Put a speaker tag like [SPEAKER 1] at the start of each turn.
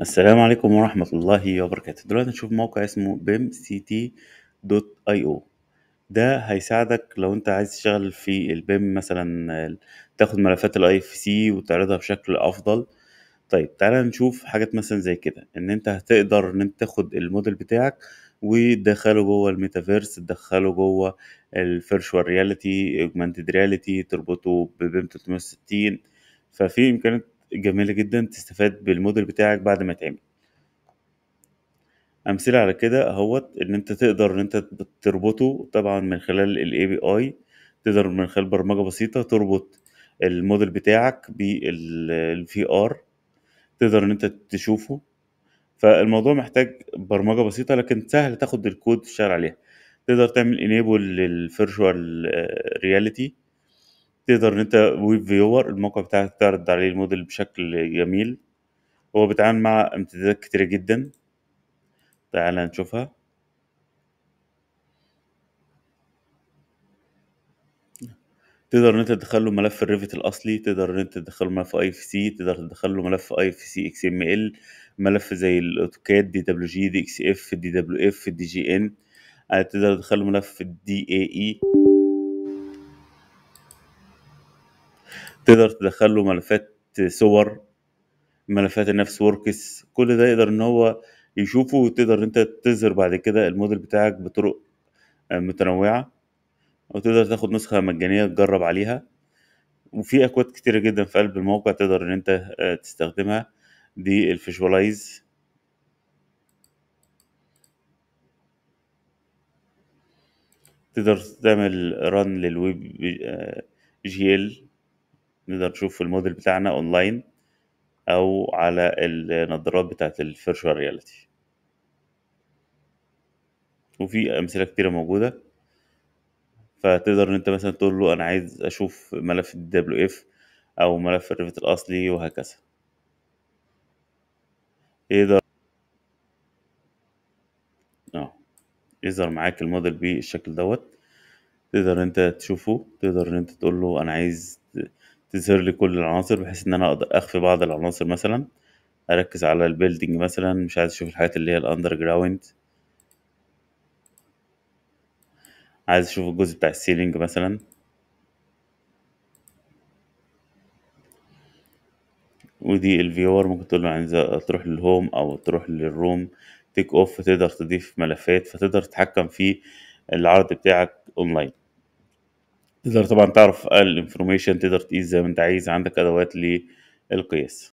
[SPEAKER 1] السلام عليكم ورحمة الله وبركاته دلوقتي هنشوف موقع اسمه bimct.io ده هيساعدك لو انت عايز تشتغل في البيم مثلا تاخد ملفات الاي اف سي وتعرضها بشكل افضل طيب تعالى نشوف حاجات مثلا زي كده ان انت هتقدر ان انت تاخد الموديل بتاعك وتدخله جوه الميتافيرس تدخله جوه الفيرشوال رياليتي اوجمانتد رياليتي تربطه ببيم 360 ففي امكانيات جميلة جدا تستفاد بالموديل بتاعك بعد ما يتعمل امثله على كده اهوت ان انت تقدر ان انت تربطه طبعا من خلال الاي بي اي تقدر من خلال برمجه بسيطه تربط الموديل بتاعك بالفي ار تقدر ان انت تشوفه فالموضوع محتاج برمجه بسيطه لكن سهل تاخد الكود تشتغل عليها تقدر تعمل انيبل Virtual رياليتي تقدر ان انت ويب فيور الموقع بتاعك تعرض عليه الموديل بشكل جميل هو بيتعامل مع امتدادات كتيرة جدا تعال نشوفها تقدر ان انت تدخل له ملف الريفت الاصلي تقدر ان انت تدخل له ملف اي اف سي تقدر تدخل له ملف اي اف سي اكس ام ال ملف زي الاوتوكاد دي دبليو جي دي اكس اف دي دبليو اف دي جي ان تقدر تدخل له ملف دي اي اي تقدر تدخل له ملفات صور ملفات النفس وركس كل ده يقدر ان هو يشوفه وتقدر انت تظهر بعد كده الموديل بتاعك بطرق آه، متنوعة وتقدر تاخد نسخة مجانية تجرب عليها وفي اكواد كتيرة جدا في قلب الموقع تقدر ان انت آه، تستخدمها دي الفيجوالايز تقدر تعمل ران للويب آه، جي ال نقدر نشوف الموديل بتاعنا اونلاين او على النظارات بتاعت الفيرشوال رياليتي وفي امثله كتيره موجوده فتقدر ان انت مثلا تقول له انا عايز اشوف ملف الدبليو اف او ملف الريفت الاصلي وهكذا يقدر اه يظهر معاك الموديل بالشكل دوت تقدر ان انت تشوفه تقدر ان انت تقول له انا عايز تظهر لي كل العناصر بحيث ان انا اقدر اخفي بعض العناصر مثلا اركز على البيلدينج مثلا مش عايز اشوف الحاجات اللي هي الاندر جراوند عايز اشوف الجزء بتاع السيلينج مثلا ودي الفيور ممكن تقول له عايز يعني تروح للهوم او تروح للروم تيك اوف تقدر تضيف ملفات فتقدر تتحكم في العرض بتاعك اونلاين تقدر طبعا تعرف الانفورميشن تقدر تقيس زي ما انت عايز عندك ادوات للقياس